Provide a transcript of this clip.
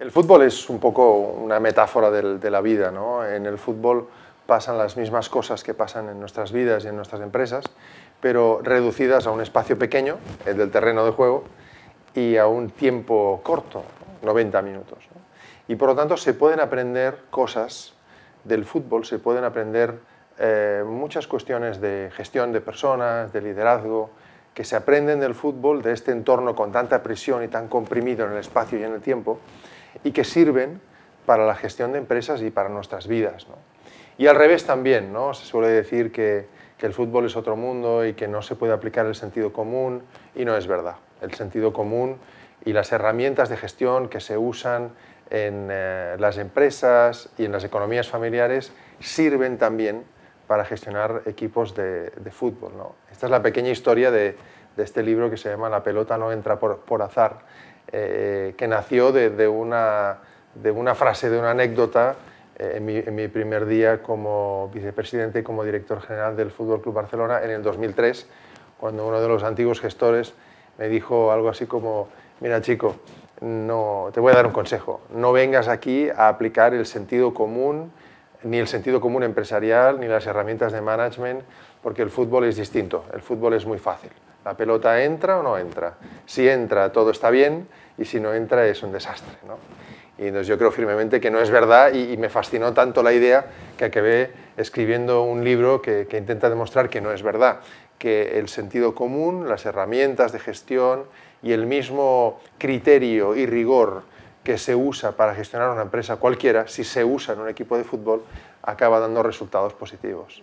El fútbol es un poco una metáfora de la vida, ¿no? En el fútbol pasan las mismas cosas que pasan en nuestras vidas y en nuestras empresas, pero reducidas a un espacio pequeño, el del terreno de juego, y a un tiempo corto, 90 minutos. Y por lo tanto se pueden aprender cosas del fútbol, se pueden aprender eh, muchas cuestiones de gestión de personas, de liderazgo, que se aprenden del fútbol, de este entorno con tanta presión y tan comprimido en el espacio y en el tiempo, y que sirven para la gestión de empresas y para nuestras vidas. Y al revés también, se suele decir que, el fútbol es otro mundo y que no se puede aplicar el sentido común y no es verdad. El sentido común y las herramientas de gestión que se usan en eh, las empresas y en las economías familiares sirven también para gestionar equipos de, fútbol. Esta es la pequeña historia de, este libro que se llama La pelota no entra por azar eh, que nació de, una, de, una, frase, de una anécdota eh, en, mi, primer día como vicepresidente y como director general del Fútbol Club Barcelona en el 2003, cuando uno de los antiguos gestores me dijo algo así como, mira chico, no, te voy a dar un consejo, no vengas aquí a aplicar el sentido común, ni el sentido común empresarial, ni las herramientas de management, porque el fútbol es distinto, el fútbol es muy fácil. La pelota entra o no entra. Si entra, todo está bien y si no entra es un desastre. ¿no? Y yo creo firmemente que no es verdad y, me fascinó tanto la idea que acabé escribiendo un libro que intenta demostrar que no es verdad, que el sentido común, las herramientas de gestión y el mismo criterio y rigor que se usa para gestionar una empresa cualquiera, si se usa en un equipo de fútbol, acaba dando resultados positivos.